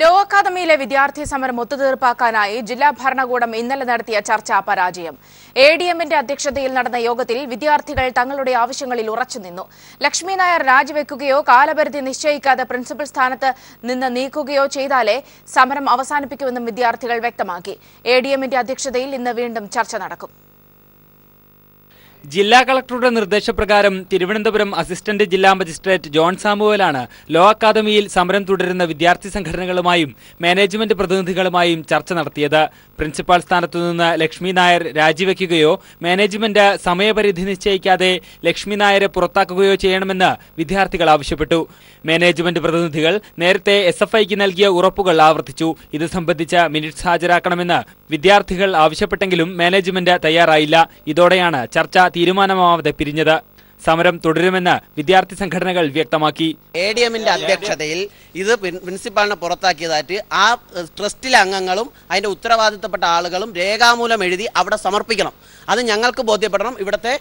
law അക്കാദമിയിലെ വിദ്യാർത്ഥി സമരം ഒത്തുതീർപ്പാക്കാനായി ജില്ലാ ഭരണകൂടം ഇന്നലെ നടത്തിയ ചർച്ച പരാജയം എ ഡി എമ്മിന്റെ അധ്യക്ഷതയിൽ നടന്ന യോഗത്തിൽ വിദ്യാർത്ഥികൾ തങ്ങളുടെ ആവശ്യങ്ങളിൽ ഉറച്ചുനിന്നു ലക്ഷ്മി നായർ രാജിവെക്കുകയോ കാലപരിധി നിശ്ചയിക്കാതെ പ്രിൻസിപ്പൽ സ്ഥാനത്ത് നിന്ന് നീക്കുകയോ ചെയ്താലേ സമരം അവസാനിപ്പിക്കുമെന്നും വിദ്യാർത്ഥികൾ വ്യക്തമാക്കി എ ഡി എമ്മിന്റെ അധ്യക്ഷതയിൽ ഇന്ന് വീണ്ടും ചർച്ച നടക്കും ജില്ലാ കളക്ടറുടെ നിർദ്ദേശപ്രകാരം തിരുവനന്തപുരം അസിസ്റ്റന്റ് ജില്ലാ മജിസ്ട്രേറ്റ് ജോൺ സാമുവലാണ് ലോ അക്കാദമിയിൽ സമരം തുടരുന്ന വിദ്യാർത്ഥി സംഘടനകളുമായും മാനേജ്മെന്റ് പ്രതിനിധികളുമായും ചർച്ച നടത്തിയത് പ്രിൻസിപ്പാൾ സ്ഥാനത്തുനിന്ന് ലക്ഷ്മി നായർ രാജിവെക്കുകയോ മാനേജ്മെന്റ് സമയപരിധി നിശ്ചയിക്കാതെ ലക്ഷ്മി നായരെ പുറത്താക്കുകയോ ചെയ്യണമെന്ന് വിദ്യാർത്ഥികൾ ആവശ്യപ്പെട്ടു മാനേജ്മെന്റ് പ്രതിനിധികൾ നേരത്തെ എസ് എഫ് ഐക്ക് നൽകിയ ഉറപ്പുകൾ ആവർത്തിച്ചു ഇത് സംബന്ധിച്ച മിനിറ്റ്സ് ഹാജരാക്കണമെന്ന് വിദ്യാർത്ഥികൾ ആവശ്യപ്പെട്ടെങ്കിലും മാനേജ്മെന്റ് തയ്യാറായില്ല ഇതോടെയാണ് ചർച്ച തീരുമാനമാവാതെ പിരിഞ്ഞത് സമരം തുടരുമെന്ന് വിദ്യാർത്ഥി സംഘടനകൾ വ്യക്തമാക്കി എ ഡി എമ്മിന്റെ അധ്യക്ഷതയിൽ ഇത് പ്രിൻസിപ്പാളിനെ പുറത്താക്കിയതായിട്ട് ആ ട്രസ്റ്റിലെ അംഗങ്ങളും അതിന്റെ ഉത്തരവാദിത്തപ്പെട്ട ആളുകളും രേഖാമൂലം എഴുതി അവിടെ സമർപ്പിക്കണം അത് ഞങ്ങൾക്ക് ബോധ്യപ്പെടണം ഇവിടുത്തെ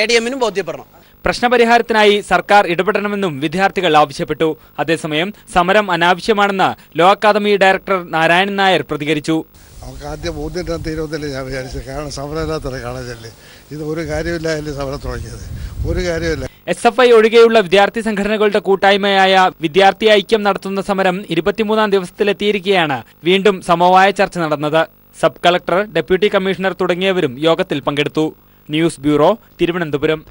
എ ഡി എമ്മിനും ബോധ്യപ്പെടണം പ്രശ്നപരിഹാരത്തിനായി സർക്കാർ ഇടപെടണമെന്നും വിദ്യാർത്ഥികൾ ആവശ്യപ്പെട്ടു അതേസമയം സമരം അനാവശ്യമാണെന്ന് law academy director Narayanan Nair പ്രതികരിച്ചു അവർക്ക് ആദ്യം മൂന്നും രണ്ടും തീരുമെന്നില്ല ഞാൻ വിചാരിച്ചത് കാരണം സമരമില്ലാത്തത് കാണാനല്ലേ ഇത് ഒരു കാര്യമില്ല അല്ലേ സമരം തുടങ്ങിയത് ഒരു കാര്യമില്ല എസ് എഫ് ഐ ഒഴികെയുള്ള വിദ്യാർത്ഥി സംഘടനകളുടെ കൂട്ടായ്മയായ വിദ്യാർത്ഥി ഐക്യം നടത്തുന്ന സമരം ഇരുപത്തിമൂന്നാം ദിവസത്തിലെത്തിയിരിക്കെയാണ് വീണ്ടും സമവായ ചർച്ച നടന്നത് സബ് കളക്ടർ ഡെപ്യൂട്ടി കമ്മീഷണർ തുടങ്ങിയവരും യോഗത്തിൽ പങ്കെടുത്തു ന്യൂസ് ബ്യൂറോ തിരുവനന്തപുരം